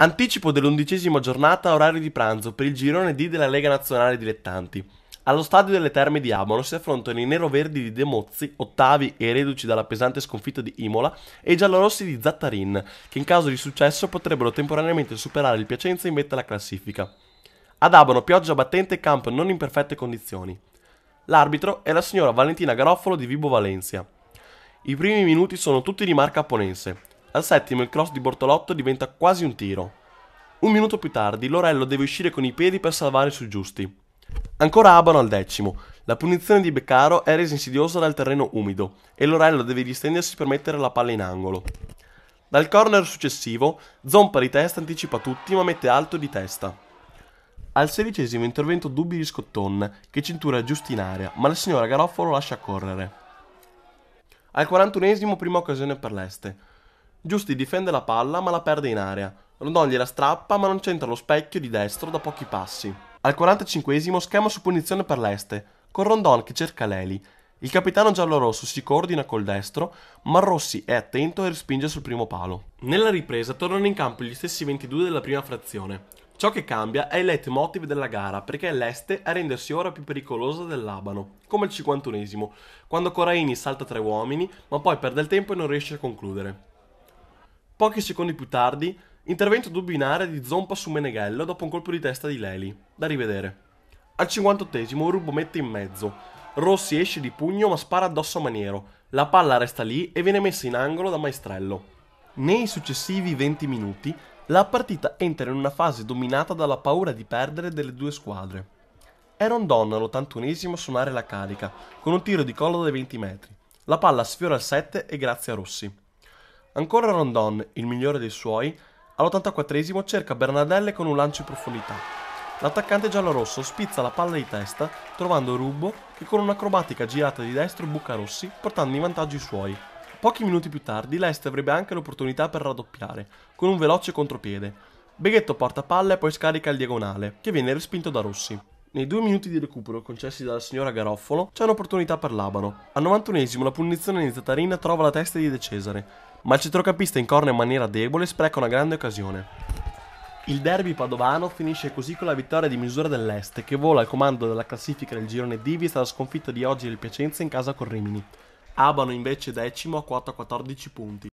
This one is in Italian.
Anticipo dell'undicesima giornata orario di pranzo per il girone D della Lega Nazionale Dilettanti. Allo stadio delle Terme di Abano si affrontano i neroverdi di De Mozzi, ottavi e reduci dalla pesante sconfitta di Imola, e i giallorossi di Zattarin, che in caso di successo potrebbero temporaneamente superare il Piacenza in vetta alla classifica. Ad Abano pioggia battente e campo non in perfette condizioni. L'arbitro è la signora Valentina Garofalo di Vibo Valencia. I primi minuti sono tutti di marca apponense, al settimo il cross di Bortolotto diventa quasi un tiro. Un minuto più tardi Lorello deve uscire con i piedi per salvare su Giusti. Ancora Abano al decimo. La punizione di Beccaro è resa insidiosa dal terreno umido e Lorello deve distendersi per mettere la palla in angolo. Dal corner successivo, Zompa di testa anticipa tutti ma mette alto di testa. Al sedicesimo intervento dubbi di Scotton, che cintura giusto in aria, ma la signora Garofalo lascia correre. Al quarantunesimo prima occasione per l'Este. Giusti difende la palla ma la perde in area. Rondon gliela strappa ma non c'entra lo specchio di destro da pochi passi. Al 45 schema su punizione per l'Este, con Rondon che cerca Leli. Il capitano giallorosso si coordina col destro, ma Rossi è attento e respinge sul primo palo. Nella ripresa tornano in campo gli stessi 22 della prima frazione. Ciò che cambia è il leitmotiv della gara, perché è l'Este a rendersi ora più pericolosa dell'Abano, come il 51esimo, quando Coraini salta tre uomini, ma poi perde il tempo e non riesce a concludere. Pochi secondi più tardi, intervento dubinare di Zompa su Meneghello dopo un colpo di testa di Leli. Da rivedere. Al 58esimo Rubo mette in mezzo. Rossi esce di pugno ma spara addosso a Maniero. La palla resta lì e viene messa in angolo da Maestrello. Nei successivi 20 minuti la partita entra in una fase dominata dalla paura di perdere delle due squadre. Aaron Donna all'81esimo a suonare la carica, con un tiro di collo dai 20 metri. La palla sfiora il 7 e grazie a Rossi. Ancora Rondon, il migliore dei suoi, all'84esimo cerca Bernadelle con un lancio in profondità. L'attaccante giallorosso spizza la palla di testa, trovando Rubbo che con un'acrobatica girata di destro buca Rossi, portando in vantaggio i suoi. Pochi minuti più tardi l'Est avrebbe anche l'opportunità per raddoppiare, con un veloce contropiede. Beghetto porta palla e poi scarica il diagonale, che viene respinto da Rossi. Nei due minuti di recupero concessi dalla signora Garoffolo c'è un'opportunità per Labano. Al 91esimo la punizione di Zatarina trova la testa di De Cesare, ma il centrocampista in corno in maniera debole spreca una grande occasione. Il derby padovano finisce così con la vittoria di misura dell'Est, che vola al comando della classifica del girone D vista la sconfitta di oggi del Piacenza in casa con Rimini. Abano invece decimo a 4-14 punti.